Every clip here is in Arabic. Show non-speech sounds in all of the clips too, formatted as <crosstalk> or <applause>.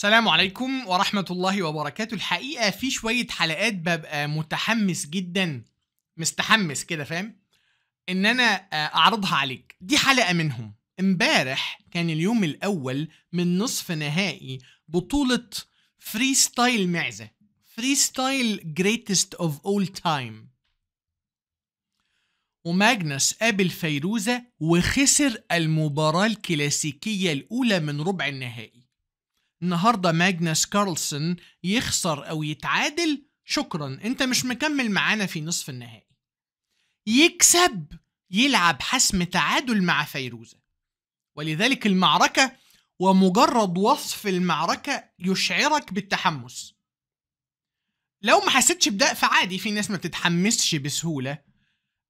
السلام عليكم ورحمة الله وبركاته الحقيقة في شوية حلقات ببقى متحمس جدا مستحمس كده فاهم ان انا آه، اعرضها عليك دي حلقة منهم امبارح كان اليوم الاول من نصف نهائي بطولة فري ستايل معزة فري ستايل جريتست اوف اول تايم وماجنس قابل فيروزة وخسر المباراة الكلاسيكية الأولى من ربع النهائي النهارده ماجنس كارلسن يخسر او يتعادل شكرا انت مش مكمل معانا في نصف النهائي يكسب يلعب حسم تعادل مع فيروزه ولذلك المعركه ومجرد وصف المعركه يشعرك بالتحمس لو ما حسيتش بده فعادي في ناس ما بتتحمسش بسهوله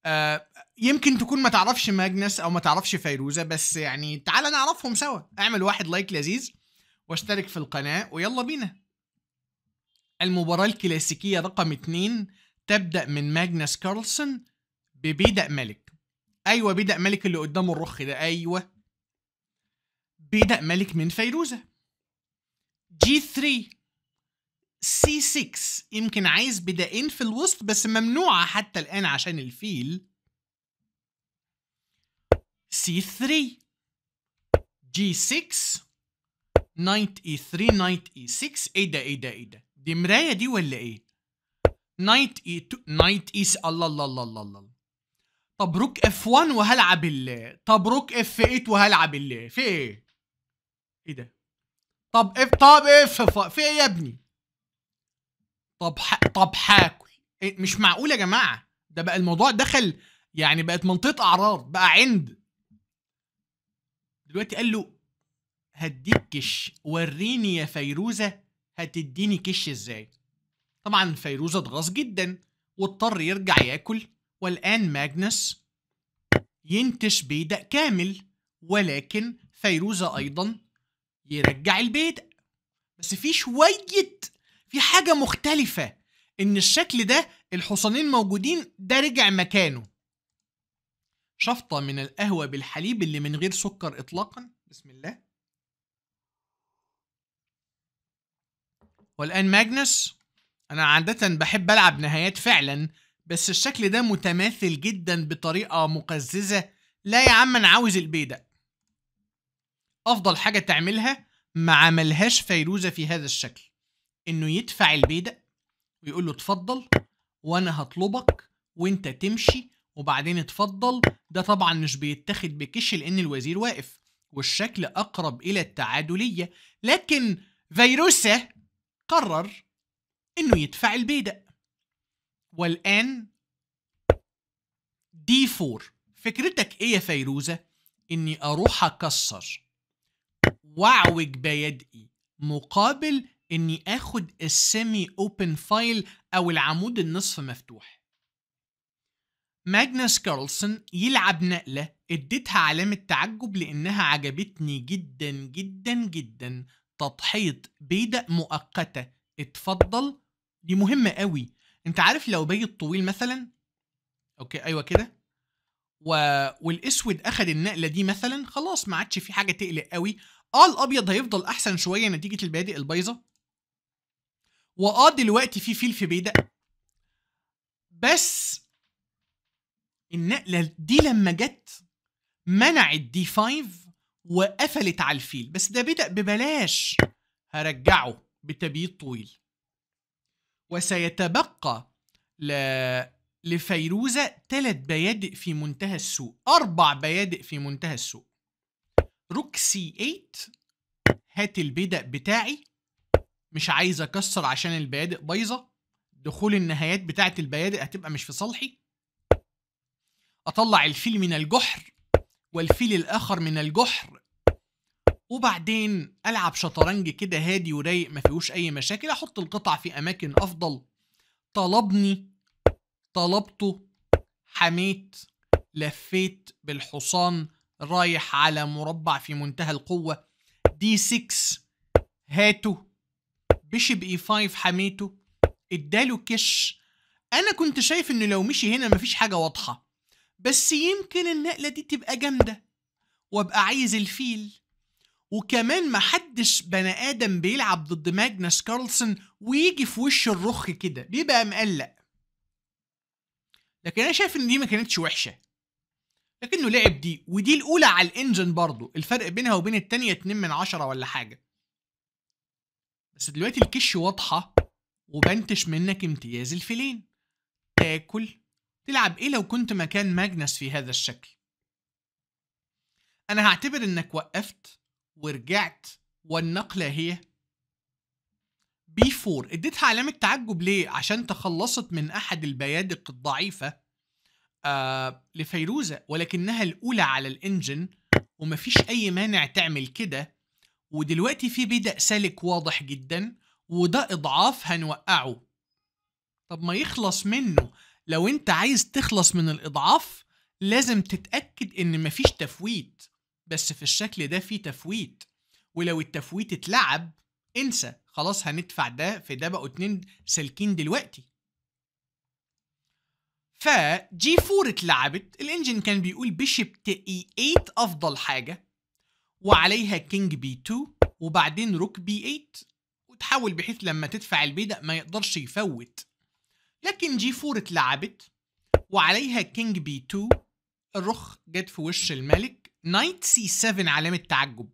آه يمكن تكون ما تعرفش ماجنس او ما تعرفش فيروزه بس يعني تعال نعرفهم سوا اعمل واحد لايك لذيذ واشترك في القناة ويلا بينا المباراة الكلاسيكية رقم 2 تبدأ من ماجنس كارلسون ببيدق ملك أيوة بيدق ملك اللي قدامه الرخ ده أيوة بيدق ملك من فيروزة جي 3 سي 6 يمكن عايز بدائين في الوسط بس ممنوعة حتى الآن عشان الفيل سي 3 جي 6 نايت اي 3 نايت اي 6 ايه ده ايه ده ايه ده دي مرايه دي ولا ايه نايت اي 2 نايت اي الله الله الله الله الله طب روك اف 1 وهلعب ال طب روك اف 8 وهلعب ال في ايه ايه ده طب اف طب اف في ايه يا ابني طب ح... طب هاكل إيه مش معقول يا جماعه ده بقى الموضوع دخل يعني بقت منطقه اعراض بقى عند دلوقتي قال له هديك كش وريني يا فيروزة هتديني كش ازاي طبعا فيروزة اتغاظ جدا واضطر يرجع ياكل والآن ماجنس ينتش بيدق كامل ولكن فيروزة أيضا يرجع البيدق بس في شوية في حاجة مختلفة إن الشكل ده الحصانين موجودين ده رجع مكانه شفطة من القهوة بالحليب اللي من غير سكر إطلاقا بسم الله والآن ماجنس أنا عادة بحب ألعب نهايات فعلا بس الشكل ده متماثل جدا بطريقة مقززة لا يا عم أنا عاوز ده أفضل حاجة تعملها ما عملهاش فيروزة في هذا الشكل إنه يدفع ده ويقول له اتفضل وأنا هطلبك وأنت تمشي وبعدين اتفضل ده طبعا مش بيتاخد بكش لأن الوزير واقف والشكل أقرب إلى التعادلية لكن فيروسة قرر انه يدفع البيدق والان دي 4 فكرتك ايه يا فيروزه اني اروح اكسر واعوج بيدقي مقابل اني اخد السيمي اوبن فايل او العمود النصف مفتوح ماجنس كارلسون يلعب نقلة اديتها علامة تعجب لانها عجبتني جدا جدا جدا تضحية بيدق مؤقتة اتفضل دي مهمة قوي انت عارف لو بيض طويل مثلا اوكي ايوه كده و... والاسود اخد النقله دي مثلا خلاص ما عادش في حاجه تقلق قوي اه الابيض هيفضل احسن شويه نتيجه البادئ البايظه واه دلوقتي في فيل في بيدق بس النقله دي لما جت منعت دي 5 وقفلت على الفيل بس ده بدأ ببلاش هرجعه بتبييض طويل وسيتبقى ل... لفيروزة ثلاث بيادق في منتهى السوق أربع بيادق في منتهى السوق روك سي 8 هات البدأ بتاعي مش عايز أكسر عشان البيادق بايظة دخول النهايات بتاعة البيادق هتبقى مش في صالحي أطلع الفيل من الجحر والفيل الآخر من الجحر وبعدين العب شطرنج كده هادي ورايق ما فيهوش اي مشاكل احط القطع في اماكن افضل طلبني طلبته حميت لفيت بالحصان رايح على مربع في منتهى القوة دي 6 هاته بيشب اي e 5 حميته اداله كش انا كنت شايف انه لو مشي هنا مفيش حاجة واضحة بس يمكن النقلة دي تبقى جامدة وابقى عايز الفيل وكمان محدش بني ادم بيلعب ضد ماجنس كارلسون ويجي في وش الرخ كده بيبقى مقلق لكن انا شايف ان دي ما كانتش وحشه لكنه لعب دي ودي الاولى على الانجن برضه الفرق بينها وبين التانية 2 من عشرة ولا حاجه بس دلوقتي الكش واضحه وبنتش منك امتياز الفيلين تاكل تلعب ايه لو كنت مكان ماجنس في هذا الشكل انا هعتبر انك وقفت ورجعت والنقلة هي بي 4 اديتها علامة تعجب ليه؟ عشان تخلصت من أحد البيادق الضعيفة آه لفيروزة ولكنها الأولى على الإنجن ومفيش أي مانع تعمل كده ودلوقتي في بدأ سالك واضح جدا وده إضعاف هنوقعه طب ما يخلص منه لو أنت عايز تخلص من الإضعاف لازم تتأكد إن مفيش تفويت بس في الشكل ده فيه تفويت ولو التفويت اتلعب انسى خلاص هندفع ده في ده بقوا اتنين سالكين دلوقتي ف g 4 اتلعبت الانجن كان بيقول بيشب اي 8 افضل حاجه وعليها كينج بي 2 وبعدين روك بي 8 وتحاول بحيث لما تدفع البيدق ما يقدرش يفوت لكن g 4 اتلعبت وعليها كينج بي 2 الرخ جت في وش الملك نايت 7 علامة تعجب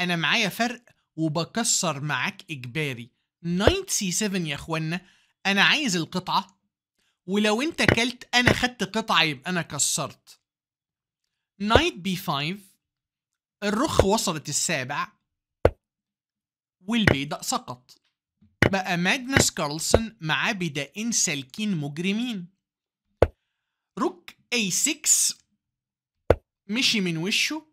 أنا معايا فرق وبكسر معاك إجباري نايت 7 يا إخوانا أنا عايز القطعة ولو أنت كلت أنا خدت قطعة يبقى أنا كسرت نايت بي 5 الرخ وصلت السابع والبيضه سقط بقى ماجنس كارلسون معاه بدائين سالكين مجرمين روك A6 مشي من وشه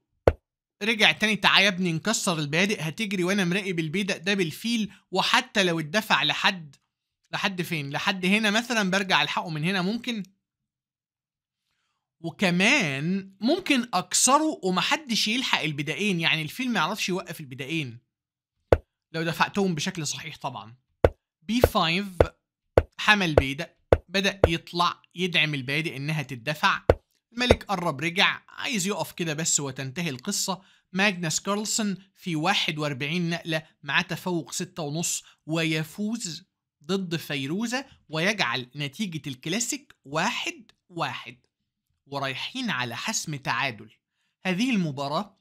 رجع تاني تعايبني نكسر البادئ هتجري وانا مراقب البيدق ده بالفيل وحتى لو اتدفع لحد لحد فين لحد هنا مثلا برجع الحقه من هنا ممكن وكمان ممكن اكسره ومحدش يلحق البدائين يعني الفيل ما يعرفش يوقف البدائين لو دفعتهم بشكل صحيح طبعا بي 5 حمل بيدق بدا يطلع يدعم البادئ انها تدفع الملك قرب رجع عايز يقف كده بس وتنتهي القصة ماجنس كارلسون في 41 نقلة مع تفوق 6.5 ويفوز ضد فيروزة ويجعل نتيجة الكلاسيك واحد واحد ورايحين على حسم تعادل هذه المباراة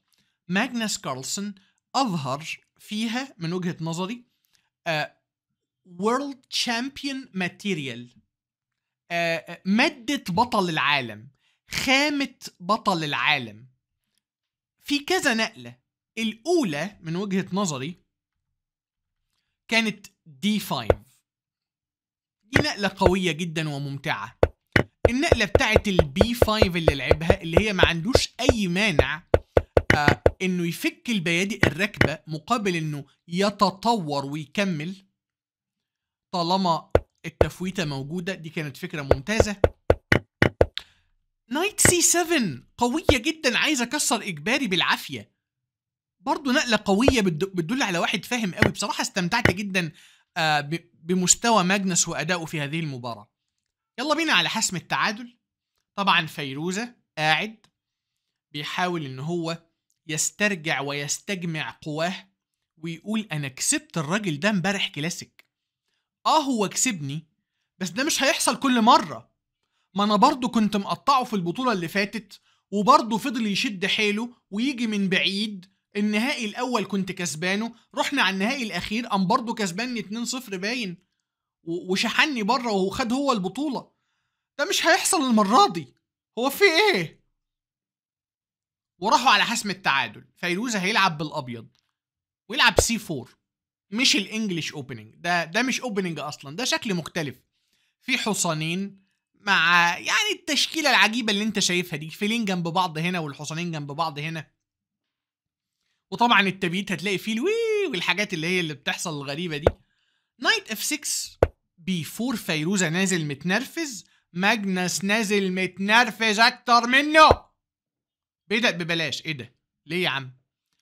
ماجنس كارلسون أظهر فيها من وجهة نظري وورلد تشامبيون ماتيريال مادة بطل العالم خامة بطل العالم في كذا نقلة الأولى من وجهة نظري كانت دي 5 دي نقلة قوية جدا وممتعة النقلة بتاعت البي 5 اللي لعبها اللي هي ما عندوش أي مانع آه انه يفك البيادق الراكبة مقابل انه يتطور ويكمل طالما التفويتة موجودة دي كانت فكرة ممتازة نايت سي 7 قوية جدا عايز اكسر اجباري بالعافية برضه نقلة قوية بتدل على واحد فاهم قوي بصراحة استمتعت جدا آه، بمستوى ماجنس وادائه في هذه المباراة يلا بينا على حسم التعادل طبعا فيروزة قاعد بيحاول ان هو يسترجع ويستجمع قواه ويقول انا كسبت الراجل ده امبارح كلاسيك اه هو كسبني بس ده مش هيحصل كل مرة ما انا برضه كنت مقطعه في البطوله اللي فاتت وبرضه فضل يشد حيله ويجي من بعيد النهائي الاول كنت كسبانه رحنا على النهائي الاخير قام برضه كسباني 2-0 باين وشحني بره وخد هو البطوله ده مش هيحصل المره دي هو في ايه وراحوا على حسم التعادل فيروز هيلعب بالابيض ويلعب سي 4 مش الانجليش اوبننج ده ده مش اوبننج اصلا ده شكل مختلف في حصانين مع يعني التشكيله العجيبه اللي انت شايفها دي فيلين جنب بعض هنا والحصانين جنب بعض هنا وطبعا التبييت هتلاقي فيه الوي والحاجات اللي هي اللي بتحصل الغريبه دي نايت اف 6 بي 4 فيروزه نازل متنرفز ماجنس نازل متنرفز اكتر منه بدأ ببلاش ايه ده ليه يا عم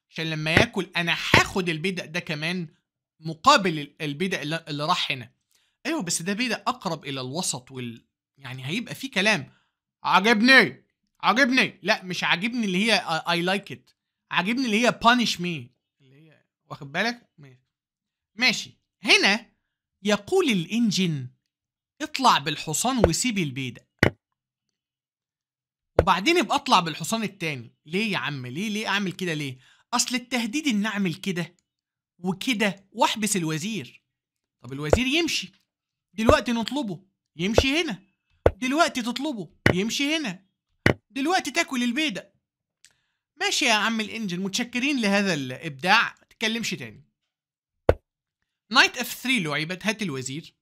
عشان لما ياكل انا هاخد البدأ ده كمان مقابل البدأ اللي راح هنا ايوه بس ده بدا اقرب الى الوسط يعني هيبقى في كلام عاجبني عاجبني لا مش عاجبني اللي هي اي لايك ات عاجبني اللي هي بانش مي اللي هي واخد بالك ماشي هنا يقول الانجن اطلع بالحصان وسيب البيدة وبعدين ابقى اطلع بالحصان التاني ليه يا عم ليه ليه اعمل كده ليه اصل التهديد ان اعمل كده وكده واحبس الوزير طب الوزير يمشي دلوقتي نطلبه يمشي هنا دلوقتي تطلبه يمشي هنا دلوقتي تاكل البيضه ماشي يا عم الانجل متشكرين لهذا الابداع تكلمش تاني نايت اف 3 لعبت هات الوزير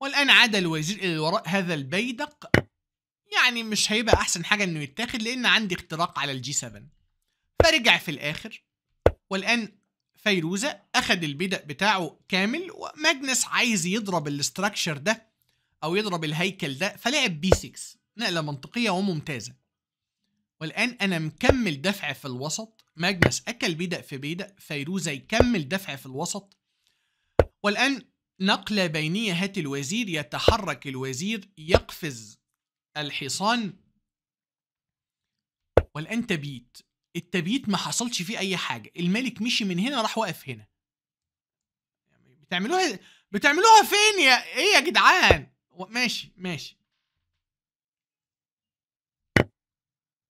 والان عاد الوزير الى وراء هذا البيدق يعني مش هيبقى احسن حاجه انه يتاخد لان عندي اختراق على الجي 7 فرجع في الاخر والان فيروزه اخد البيدق بتاعه كامل وماجنس عايز يضرب الاستراكشر ده او يضرب الهيكل ده فلعب بي 6 نقله منطقيه وممتازه والان انا مكمل دفع في الوسط ماجنس اكل بيدق في بيدق فيروزا يكمل دفع في الوسط والان نقله بينيه هات الوزير يتحرك الوزير يقفز الحصان والان تبيت التبييت ما حصلش فيه اي حاجه الملك مشي من هنا راح واقف هنا يعني بتعملوها بتعملوها فين يا ايه يا جدعان ماشي ماشي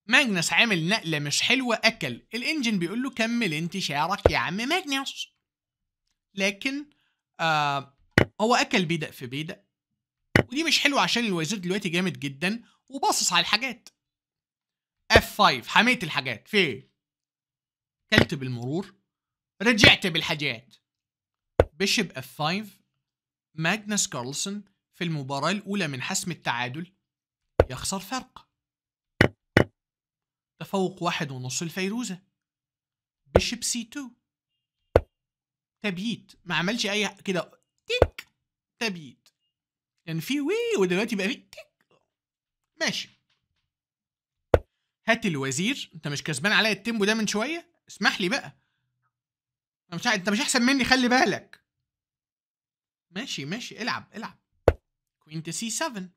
ماجنس عامل نقلة مش حلوة أكل الإنجن بيقول له كمل أنت شعرك يا عم ماجنس لكن آه هو أكل بيدق في بيدق ودي مش حلوة عشان الوزير دلوقتي جامد جدا وباصص على الحاجات F5 حميت الحاجات فين إيه؟ كلت بالمرور رجعت بالحاجات بيشب F5 ماجنس كارلسون في المباراة الأولى من حسم التعادل يخسر فرق تفوق واحد ونص الفيروزة بشيب سي 2 تبييت ما عملش أي كده تيك تبييت كان يعني في وي ودلوقتي بقى في تيك ماشي هات الوزير انت مش كسبان عليا التيمبو ده من شويه اسمح لي بقى مش انت مش احسن مني خلي بالك ماشي ماشي العب العب كوين تي سي 7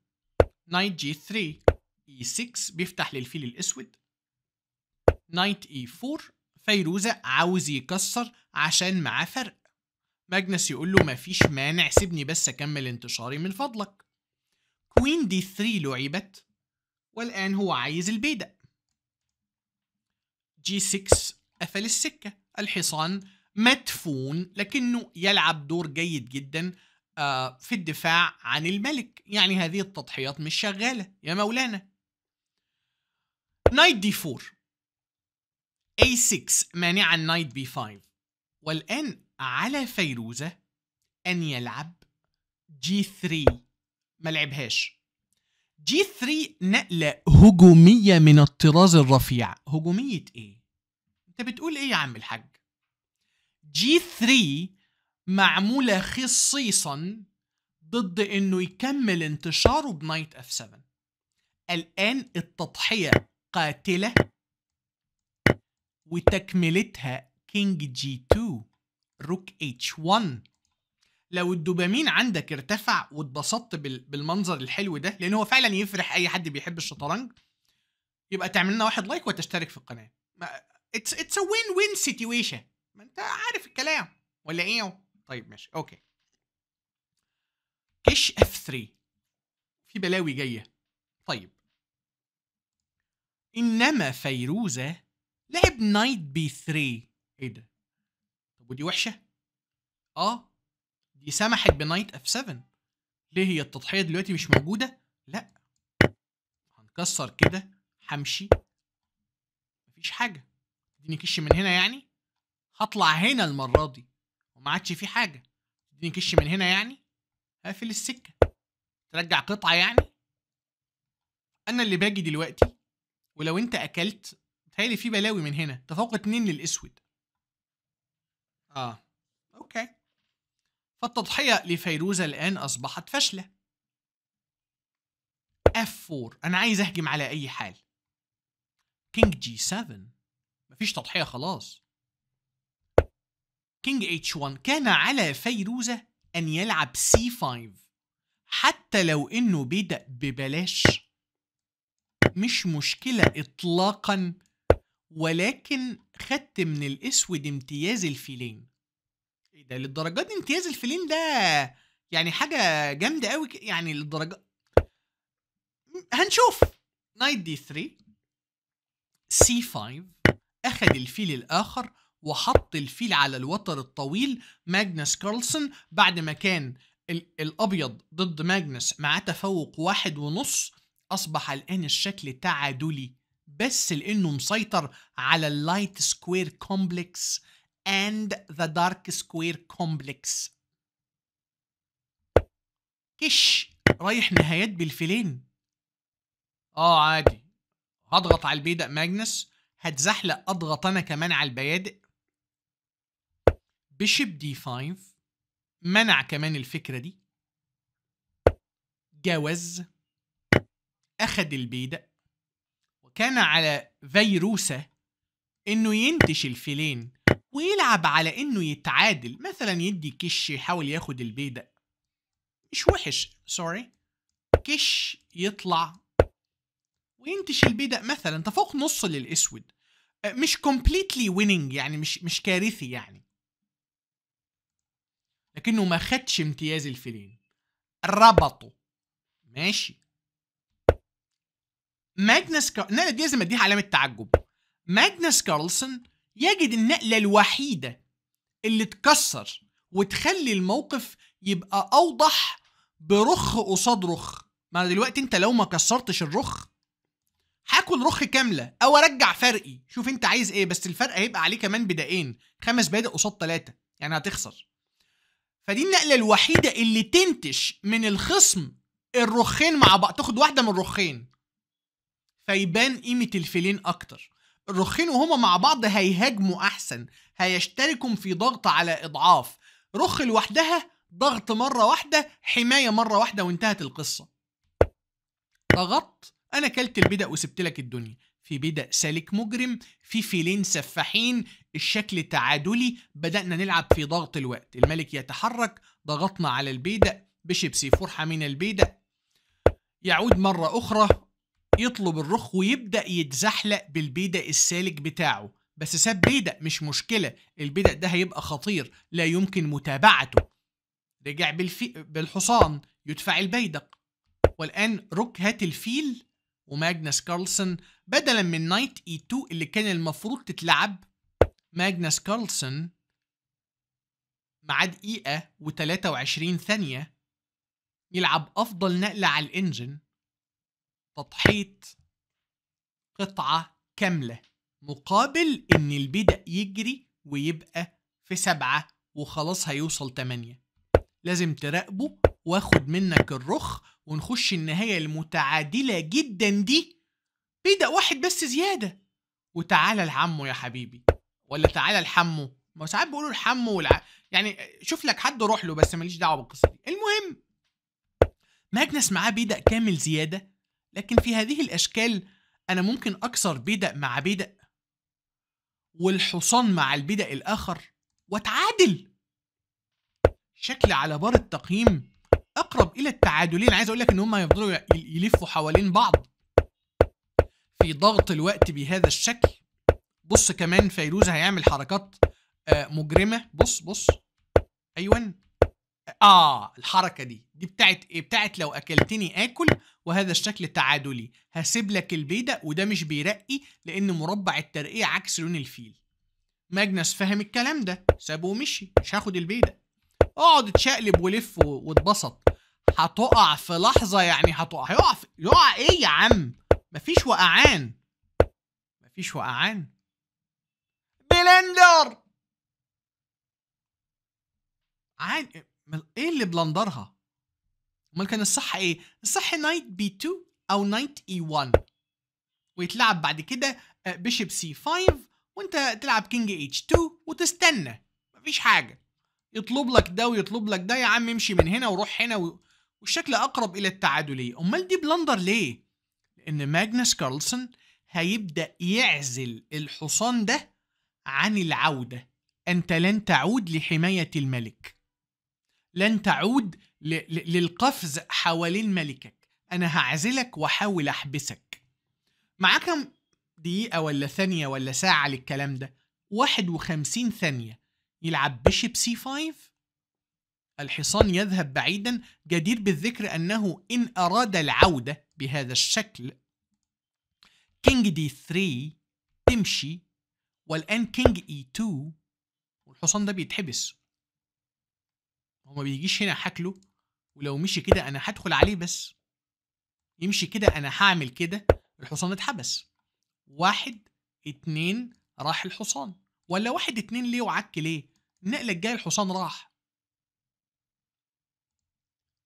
نايت جي 3 اي 6 بيفتح للفيل الاسود نايت اي 4 فيروزة عاوز يكسر عشان معاه فرق ماجنس يقول له مفيش مانع سيبني بس اكمل انتشاري من فضلك كوين دي 3 لعبت والان هو عايز البيدق جي 6 قفل السكة الحصان مدفون لكنه يلعب دور جيد جدا آه، في الدفاع عن الملك يعني هذه التضحيات مش شغالة يا مولانا نايت دي 4 A6 مانعا نايت بي 5 والآن على فيروزة أن يلعب جي 3 ما لعبهاش جي 3 نقلة هجومية من الطراز الرفيع هجومية ايه؟ انت بتقول ايه يا عم الحاج؟ جي 3 معمولة خصيصا ضد انه يكمل انتشاره بنايت اف 7 الان التضحية قاتلة وتكملتها كينج جي 2 روك اتش 1 لو الدوبامين عندك ارتفع واتبسطت بالمنظر الحلو ده لان هو فعلا يفرح اي حد بيحب الشطرنج يبقى تعمل لنا واحد لايك وتشترك في القناه اتس اتس ا وين وين سيتويشن ما انت عارف الكلام ولا ايه طيب ماشي اوكي كش اف 3 في بلاوي جايه طيب انما فيروزه لعب نايت بي 3 ايه ده طب ودي وحشه اه دي سمحت بنايت اف 7 ليه هي التضحيه دلوقتي مش موجوده لا هنكسر كده همشي مفيش حاجه اديني كش من هنا يعني هطلع هنا المره دي وما عادش فيه حاجه تديني كش من هنا يعني هقفل السكه ترجع قطعه يعني انا اللي باجي دلوقتي ولو انت اكلت بتهيألي في بلاوي من هنا تفوق اتنين للاسود اه اوكي فالتضحيه لفيروزه الان اصبحت فاشله F4 انا عايز اهجم على اي حال كينج جي 7 مفيش تضحيه خلاص كينج اتش 1 كان على فيروزة أن يلعب سي 5 حتى لو إنه بدأ ببلاش مش مشكلة إطلاقا ولكن خدت من الأسود امتياز الفيلين إيه ده للدرجة دي امتياز الفيلين ده يعني حاجة جامدة قوي يعني للدرجة هنشوف نايت دي 3 سي 5 أخد الفيل الآخر وحط الفيل على الوتر الطويل ماجنس كارلسون بعد ما كان الابيض ضد ماجنس مع تفوق واحد ونص اصبح الان الشكل تعادلي بس لانه مسيطر على اللايت سكوير كومبلكس اند ذا دارك سكوير كومبلكس كش رايح نهايات بالفيلين اه عادي هضغط على البيدق ماجنس هتزحلق اضغط انا كمان على البيادق بيشب دي 5 منع كمان الفكرة دي جوز أخد البيدق وكان على فيروسة إنه ينتش الفيلين ويلعب على إنه يتعادل مثلا يدي كش يحاول ياخد البيدق مش وحش سوري كش يطلع وينتش البيدق مثلا تفوق نص للأسود مش كومبليتلي ويننج يعني مش مش كارثي يعني لكنه ما خدش امتياز الفيلين ربطه ماشي ماجنس كار... النقله دي لازم اديها علامه تعجب ماجنس كارلسون يجد النقله الوحيده اللي تكسر وتخلي الموقف يبقى اوضح برخ قصاد رخ ما دلوقتي انت لو ما كسرتش الرخ هاكل رخ كامله او ارجع فرقي شوف انت عايز ايه بس الفرق هيبقى عليه كمان بدقين خمس بدق قصاد ثلاثه يعني هتخسر فدي النقله الوحيده اللي تنتش من الخصم الرخين مع بعض تاخد واحده من الرخين فيبان قيمه الفيلين اكتر الرخين وهما مع بعض هيهاجموا احسن هيشتركوا في ضغط على اضعاف رخ لوحدها ضغط مره واحده حمايه مره واحده وانتهت القصه ضغطت انا كلت البدأ وسبت لك الدنيا في بدأ سالك مجرم في فيلين سفاحين الشكل تعادلي بدأنا نلعب في ضغط الوقت الملك يتحرك ضغطنا على البيدق بشيب سي فور حامينا البيدق يعود مرة أخرى يطلب الرخ ويبدأ يتزحلق بالبيدق السالك بتاعه بس ساب بيدق مش مشكلة البيدق ده هيبقى خطير لا يمكن متابعته رجع بالفي... بالحصان يدفع البيدق والآن روك هات الفيل وماجنس كارلسون بدلا من نايت اي 2 اللي كان المفروض تتلعب ماجنس كارلسون معاه دقيقة و23 ثانية يلعب أفضل نقلة على الإنجن تضحية قطعة كاملة مقابل إن البدأ يجري ويبقى في سبعة وخلاص هيوصل تمانية لازم تراقبه واخد منك الرخ ونخش النهاية المتعادلة جدا دي بدأ واحد بس زيادة وتعالى لعمه يا حبيبي ولا تعالى الحمو ما ساعات بيقولوا الحمو والع... يعني شوف لك حد روح له بس ماليش دعوه بالقصه دي المهم ماجنس معاه بيدق كامل زياده لكن في هذه الاشكال انا ممكن اكسر بيدق مع بيدق والحصان مع البدق الاخر واتعادل شكل على بار التقييم اقرب الى التعادلين عايز اقول لك ان هم هيفضلوا يلفوا حوالين بعض في ضغط الوقت بهذا الشكل بص كمان فيروز هيعمل حركات آه، مجرمه بص بص ايون اه الحركه دي دي بتاعت ايه بتاعت لو اكلتني اكل وهذا الشكل تعادلي هسيب لك البيدة وده مش بيرقي لان مربع الترقيه عكس لون الفيل ماجنس فهم الكلام ده سابه ومشي مش هاخد البيدة اقعد اتشقلب ولف واتبسط هتقع في لحظه يعني هتقع هيقع في... يقع ايه يا عم مفيش وقعان مفيش وقعان بلندر عادي ايه اللي بلندرها امال كان الصح ايه الصح نايت بي 2 او نايت اي 1 ويتلعب بعد كده بيشب سي 5 وانت تلعب كينج اتش 2 وتستنى مفيش حاجه يطلب لك ده ويطلب لك ده يا عم امشي من هنا وروح هنا و... والشكل اقرب الى التعادليه امال دي بلندر ليه لان ماجنس كارلسون هيبدا يعزل الحصان ده عن العودة أنت لن تعود لحماية الملك لن تعود للقفز حوالين ملكك أنا هعزلك وأحاول أحبسك معاك دقيقة ولا ثانية ولا ساعة للكلام ده 51 ثانية يلعب بيشب سي 5 الحصان يذهب بعيدا جدير بالذكر أنه إن أراد العودة بهذا الشكل كينج دي 3 تمشي والان كينج اي 2 والحصان ده بيتحبس هو ما بيجيش هنا هاكله ولو مشي كده انا هدخل عليه بس يمشي كده انا هعمل كده الحصان اتحبس واحد اتنين راح الحصان ولا واحد اتنين ليه وعك ليه النقلة الجاية الحصان راح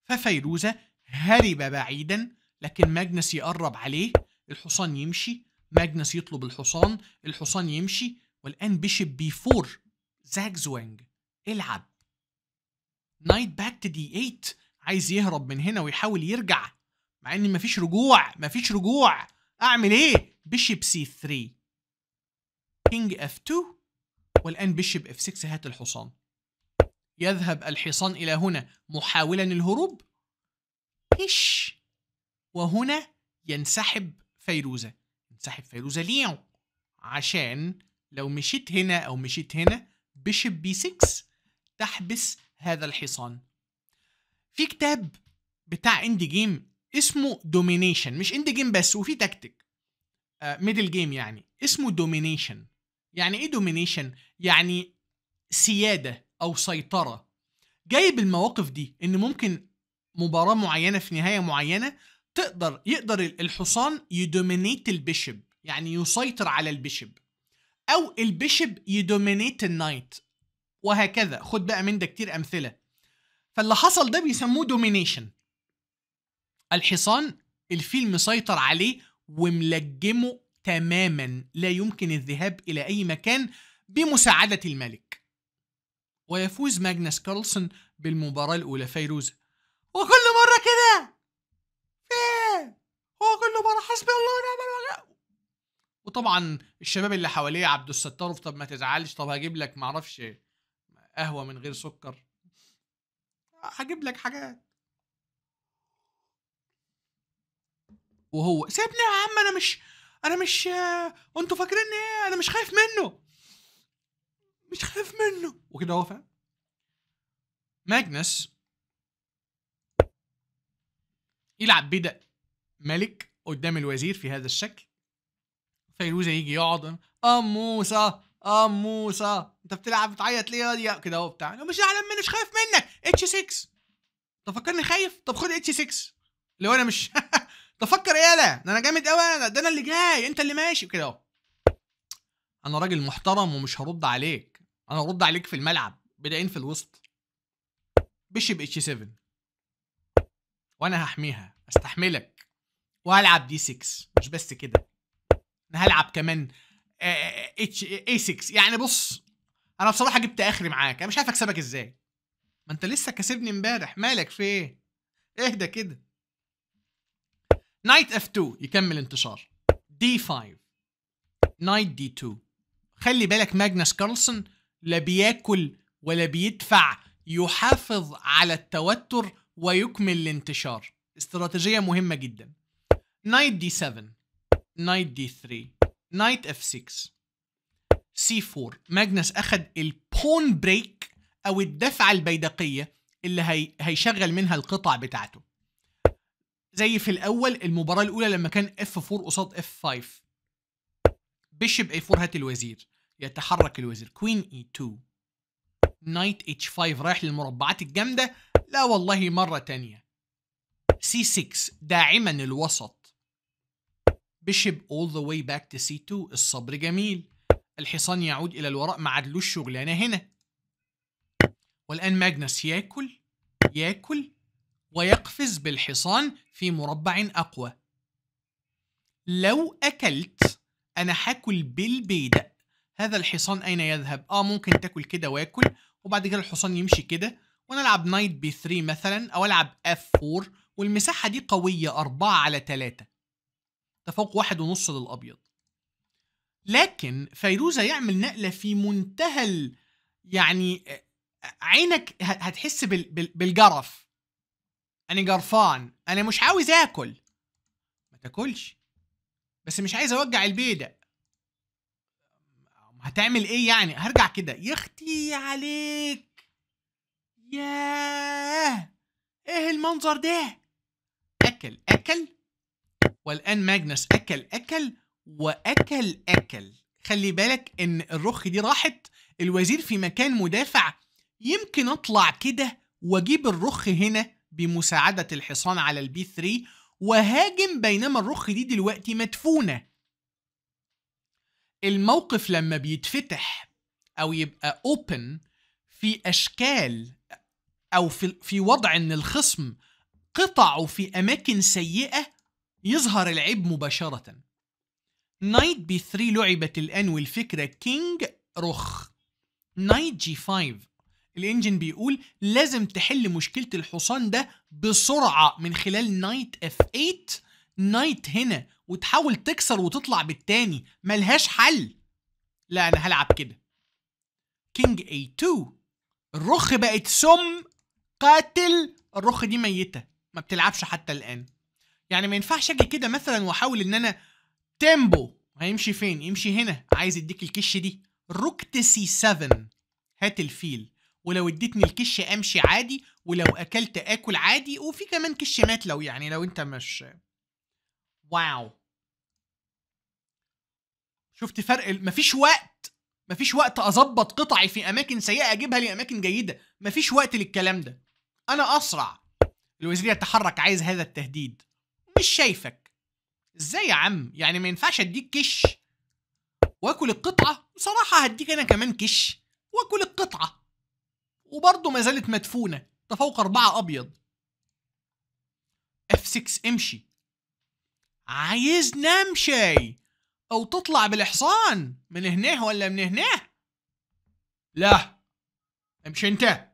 ففيروزة هرب بعيدا لكن ماجنس يقرب عليه الحصان يمشي ماجنس يطلب الحصان الحصان يمشي والان بيشب بي 4 زاج زوانج العب نايت باك تو دي 8 عايز يهرب من هنا ويحاول يرجع مع ان مفيش رجوع مفيش رجوع اعمل ايه بيشب سي 3 كينج اف 2 والان بيشب اف 6 هات الحصان يذهب الحصان الى هنا محاولا الهروب هش وهنا ينسحب فيروزه سحب فيروزة ليون عشان لو مشيت هنا أو مشيت هنا بشيب بي 6 تحبس هذا الحصان في كتاب بتاع اند جيم اسمه دومينيشن مش اند جيم بس وفي تكتيك آه ميدل جيم يعني اسمه دومينيشن يعني ايه دومينيشن يعني سياده او سيطره جايب المواقف دي ان ممكن مباراه معينه في نهايه معينه تقدر يقدر الحصان يدومينيت البيشب يعني يسيطر على البيشب او البيشب يدومينيت النايت وهكذا خد بقى من ده كتير امثله فاللي حصل ده بيسموه دومينيشن الحصان الفيل مسيطر عليه وملجمه تماما لا يمكن الذهاب الى اي مكان بمساعده الملك ويفوز ماجنس كارلسون بالمباراه الاولى فيروز وكل مره كده ايه هو كله بره حسبي الله ونعم الوكيل وطبعا الشباب اللي حواليه عبد الستار طب ما تزعلش طب هجيب لك معرفش قهوه من غير سكر هجيب لك حاجات وهو سيبني يا عم انا مش انا مش انتوا فاكرين ايه انا مش خايف منه مش خايف منه وكده هو فاهم ماجنس يلعب بدأ ملك قدام الوزير في هذا الشكل فيروز يجي يقعد ام موسى ام موسى انت بتلعب بتعيط ليه يا كده اهو بتاع مش زعلان مني مش خايف منك اتش 6 طب فكرني خايف طب خد اتش 6 لو انا مش تفكر <laughs> ايه لا ده انا جامد قوي انا ده انا اللي جاي انت اللي ماشي كده اهو انا راجل محترم ومش هرد عليك انا هرد عليك في الملعب بدأين في الوسط بيشب اتش 7 وانا هحميها استحملك وهلعب دي 6 مش بس كده انا هلعب كمان اتش اي 6 يعني بص انا بصراحه جبت اخري معاك انا مش عارف اكسبك ازاي ما انت لسه كاسبني امبارح مالك في ايه اهدى كده نايت اف 2 يكمل انتشار دي 5 نايت دي 2 خلي بالك ماجنس كارلسون لا بياكل ولا بيدفع يحافظ على التوتر ويكمل الانتشار استراتيجية مهمة جدا نايت دي 7 نايت دي 3 نايت اف 6 سي 4 ماجنس اخد البون بريك او الدفعة البيدقية اللي هي... هيشغل منها القطع بتاعته زي في الاول المباراة الاولى لما كان اف 4 قصاد اف 5 بيشب اي 4 هات الوزير يتحرك الوزير كوين اي 2 نايت اتش 5 رايح للمربعات الجامدة لا والله مرة تانية سي 6 داعما الوسط بيشب all the way back to C2 الصبر جميل الحصان يعود إلى الوراء ما عدلوش شغلانة هنا والآن ماجنس ياكل ياكل ويقفز بالحصان في مربع أقوى لو أكلت أنا هاكل بالبيدق هذا الحصان أين يذهب؟ آه ممكن تاكل كده واكل وبعد كده الحصان يمشي كده وأنا ألعب نايت بي 3 مثلا أو ألعب اف 4 والمساحة دي قوية 4 على 3 تفوق واحد ونص للأبيض لكن فيروز هيعمل نقلة في منتهى يعني عينك هتحس بالجرف أنا جرفان أنا مش عاوز آكل ما تاكلش بس مش عايز أوجع البيدق هتعمل ايه يعني هرجع كده يا اختي عليك ياه ايه المنظر ده اكل اكل والان ماجنس اكل اكل واكل اكل خلي بالك ان الرخ دي راحت الوزير في مكان مدافع يمكن اطلع كده واجيب الرخ هنا بمساعدة الحصان على البي 3 وهاجم بينما الرخ دي دلوقتي مدفونة الموقف لما بيتفتح او يبقى اوبن في اشكال او في في وضع ان الخصم قطعه في اماكن سيئه يظهر العيب مباشره نايت بي 3 لعبت الان والفكره كينج رخ نايت جي 5 الانجن بيقول لازم تحل مشكله الحصان ده بسرعه من خلال نايت اف 8 نايت هنا وتحاول تكسر وتطلع بالتاني ملهاش حل لا انا هلعب كده كينج اي 2 الرخ بقت سم قاتل الرخ دي ميته ما بتلعبش حتى الان يعني ما ينفعش اجي كده مثلا واحاول ان انا تيمبو هيمشي فين يمشي هنا عايز اديك الكش دي روك سي 7 هات الفيل ولو اديتني الكش امشي عادي ولو اكلت اكل عادي وفي كمان كش مات لو يعني لو انت مش واو شفت فرق مفيش وقت مفيش وقت اظبط قطعي في اماكن سيئه اجيبها لاماكن جيده مفيش وقت للكلام ده انا اسرع الوزير يتحرك عايز هذا التهديد مش شايفك ازاي يا عم يعني ما ينفعش اديك كش واكل القطعه بصراحه هديك انا كمان كش واكل القطعه وبرضه ما زالت مدفونه تفوق أربعة اف F6 امشي عايز نمشي او تطلع بالحصان من هنا ولا من هنا لا امشي انت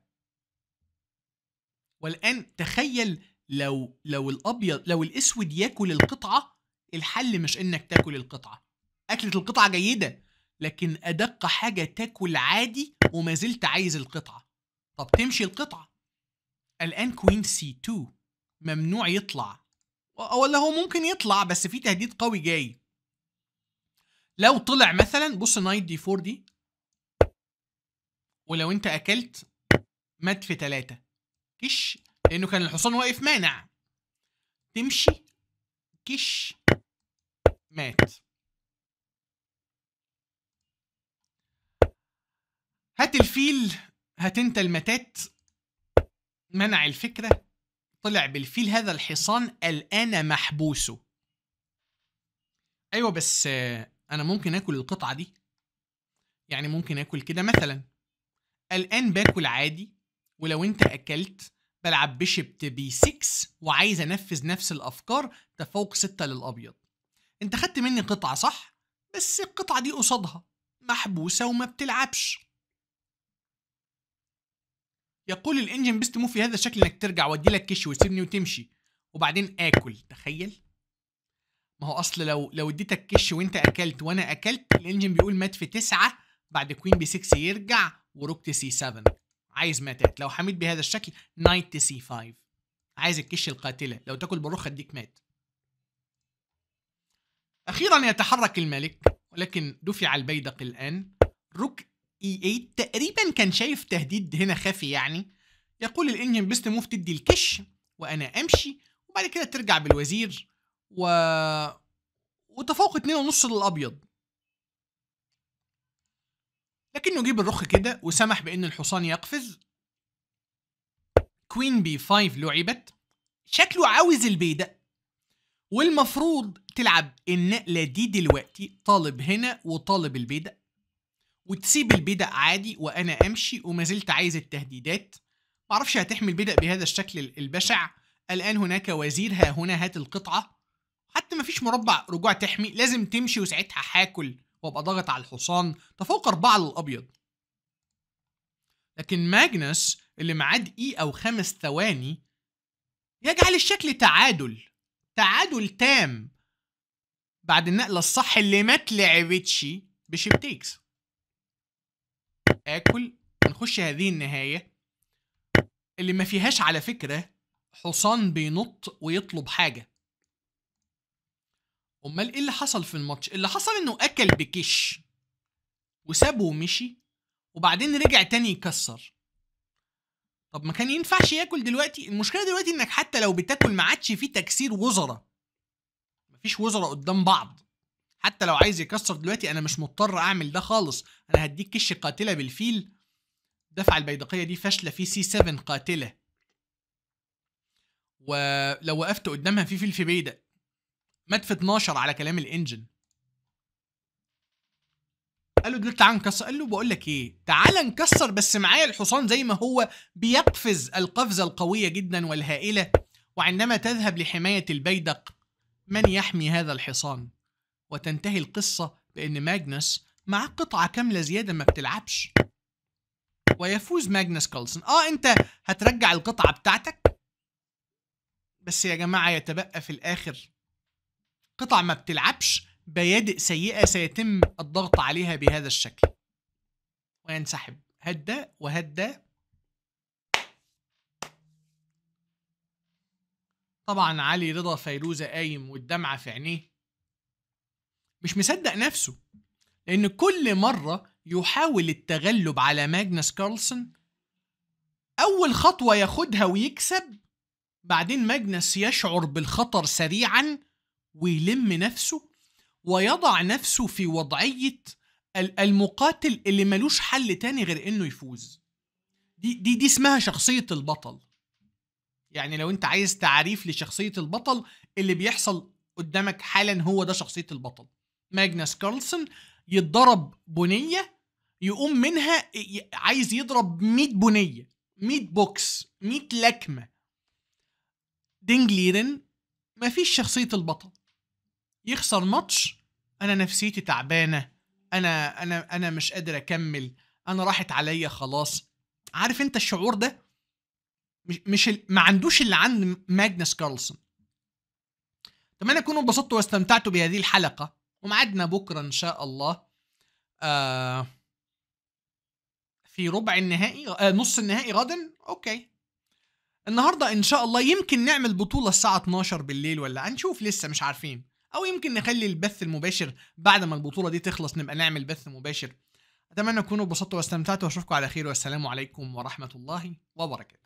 والان تخيل لو لو الابيض لو الاسود ياكل القطعه الحل مش انك تاكل القطعه اكله القطعه جيده لكن ادق حاجه تاكل عادي وما زلت عايز القطعه طب تمشي القطعه الان كوين سي 2 ممنوع يطلع ولا هو ممكن يطلع بس في تهديد قوي جاي لو طلع مثلا بص نايت دي 4 دي ولو انت اكلت مات في ثلاثة كش لانه كان الحصان واقف مانع تمشي كش مات هات الفيل هات انت المتات منع الفكره طلع بالفيل هذا الحصان الآن محبوسه أيوة بس أنا ممكن آكل القطعة دي يعني ممكن آكل كده مثلا الآن باكل عادي ولو أنت أكلت بلعب بيشب بي 6 وعايز أنفذ نفس الأفكار تفوق 6 للأبيض أنت خدت مني قطعة صح؟ بس القطعة دي قصادها محبوسة وما بتلعبش يقول الانجن بيست موفي في هذا الشكل انك ترجع وادي لك كش وتسيبني وتمشي وبعدين اكل تخيل ما هو اصل لو لو اديتك كش وانت اكلت وانا اكلت الانجن بيقول مات في تسعة بعد كوين بي 6 يرجع وروك سي 7 عايز ماتات لو حميت بهذا الشكل نايت سي 5 عايز الكش القاتله لو تاكل بروخ اديك مات اخيرا يتحرك الملك ولكن دفع البيدق الان روك اي 8 إيه تقريبا كان شايف تهديد هنا خفي يعني يقول الانجن بيست موف تدي الكش وانا امشي وبعد كده ترجع بالوزير و وتفوق اتنين ونص للابيض لكنه جيب الرخ كده وسمح بان الحصان يقفز كوين بي 5 لعبت شكله عاوز البيدة والمفروض تلعب النقلة دي دلوقتي طالب هنا وطالب البيدق وتسيب البدء عادي وانا امشي وما زلت عايز التهديدات معرفش هتحمي البدء بهذا الشكل البشع الان هناك وزير ها هنا هات القطعه حتى مفيش مربع رجوع تحمي لازم تمشي وساعتها هاكل وابقى ضاغط على الحصان تفوق اربعه للابيض لكن ماجنس اللي معاه دقيقه او خمس ثواني يجعل الشكل تعادل تعادل تام بعد النقله الصح اللي ما اتلعبتش بشيب تيكس اكل نخش هذه النهايه اللي ما فيهاش على فكره حصان بينط ويطلب حاجه امال ايه اللي حصل في الماتش اللي حصل انه اكل بكش وسابه ومشي وبعدين رجع تاني يكسر طب ما كان ينفعش ياكل دلوقتي المشكله دلوقتي انك حتى لو بتاكل ما عادش فيه تكسير وزراء مفيش وزراء قدام بعض حتى لو عايز يكسر دلوقتي انا مش مضطر اعمل ده خالص انا هديك كش قاتله بالفيل دفع البيدقيه دي فاشله في سي 7 قاتله ولو وقفت قدامها في فيل في بيدق مات في 12 على كلام الانجن قال له دول تعال نكسر قال له بقول لك ايه تعال نكسر بس معايا الحصان زي ما هو بيقفز القفزه القويه جدا والهائله وعندما تذهب لحمايه البيدق من يحمي هذا الحصان وتنتهي القصة بأن ماجنس معاه قطعة كاملة زيادة ما بتلعبش ويفوز ماجنس كالسن اه انت هترجع القطعة بتاعتك بس يا جماعة يتبقى في الآخر قطع ما بتلعبش بيادئ سيئة سيتم الضغط عليها بهذا الشكل وينسحب هدى وهدى طبعا علي رضا فيروزة قايم والدمعة في عينيه مش مصدق نفسه لأن كل مرة يحاول التغلب على ماجنس كارلسون أول خطوة ياخدها ويكسب بعدين ماجنس يشعر بالخطر سريعا ويلم نفسه ويضع نفسه في وضعية المقاتل اللي ملوش حل تاني غير انه يفوز دي دي دي اسمها شخصية البطل يعني لو انت عايز تعريف لشخصية البطل اللي بيحصل قدامك حالا هو ده شخصية البطل ماجنس كارلسون يتضرب بنيه يقوم منها عايز يضرب 100 بنيه 100 بوكس 100 لكمه دينج ليرن مفيش شخصيه البطل يخسر ماتش انا نفسيتي تعبانه انا انا انا مش قادر اكمل انا راحت عليا خلاص عارف انت الشعور ده مش مش ال... ما عندوش اللي عند ماجنس كارلسون اتمنى تكونوا انبسطتوا واستمتعتوا بهذه الحلقه ومعادنا بكرة إن شاء الله آه، في ربع النهائي آه، نص النهائي غدا أوكي النهاردة إن شاء الله يمكن نعمل بطولة الساعة 12 بالليل ولا هنشوف لسه مش عارفين أو يمكن نخلي البث المباشر بعد ما البطولة دي تخلص نبقى نعمل بث مباشر أتمنى تكونوا اتبسطتوا واستمتعتوا وأشوفكم على خير والسلام عليكم ورحمة الله وبركاته